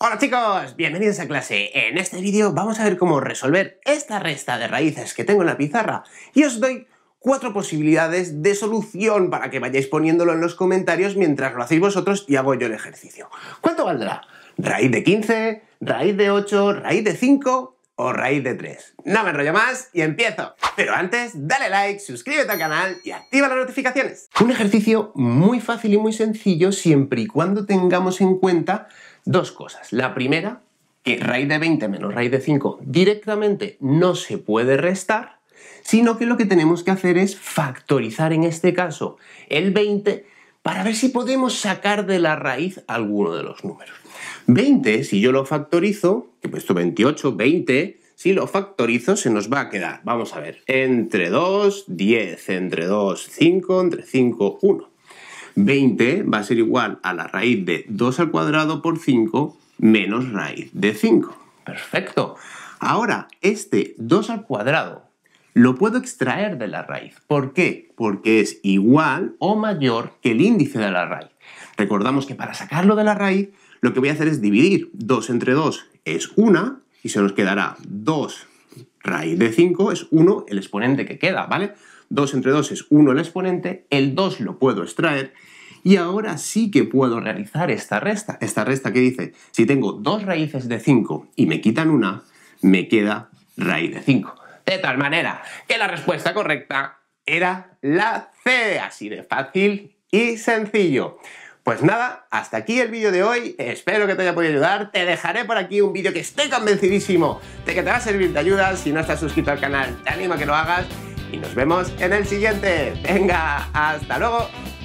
Hola chicos, bienvenidos a clase. En este vídeo vamos a ver cómo resolver esta resta de raíces que tengo en la pizarra y os doy cuatro posibilidades de solución para que vayáis poniéndolo en los comentarios mientras lo hacéis vosotros y hago yo el ejercicio. ¿Cuánto valdrá? ¿Raíz de 15? ¿Raíz de 8? ¿Raíz de 5? o raíz de 3. No me enrollo más y empiezo. Pero antes, dale like, suscríbete al canal y activa las notificaciones. Un ejercicio muy fácil y muy sencillo siempre y cuando tengamos en cuenta Dos cosas. La primera, que raíz de 20 menos raíz de 5 directamente no se puede restar, sino que lo que tenemos que hacer es factorizar en este caso el 20 para ver si podemos sacar de la raíz alguno de los números. 20, si yo lo factorizo, que he puesto 28, 20, si lo factorizo se nos va a quedar, vamos a ver, entre 2, 10, entre 2, 5, entre 5, 1. 20 va a ser igual a la raíz de 2 al cuadrado por 5 menos raíz de 5. Perfecto. Ahora, este 2 al cuadrado lo puedo extraer de la raíz. ¿Por qué? Porque es igual o mayor que el índice de la raíz. Recordamos que para sacarlo de la raíz, lo que voy a hacer es dividir 2 entre 2 es 1 y se nos quedará 2 Raíz de 5 es 1 el exponente que queda, ¿vale? 2 entre 2 es 1 el exponente, el 2 lo puedo extraer y ahora sí que puedo realizar esta resta. Esta resta que dice, si tengo dos raíces de 5 y me quitan una, me queda raíz de 5. De tal manera que la respuesta correcta era la C, así de fácil y sencillo. Pues nada, hasta aquí el vídeo de hoy, espero que te haya podido ayudar, te dejaré por aquí un vídeo que estoy convencidísimo de que te va a servir de ayuda, si no estás suscrito al canal te animo a que lo hagas y nos vemos en el siguiente, venga, hasta luego.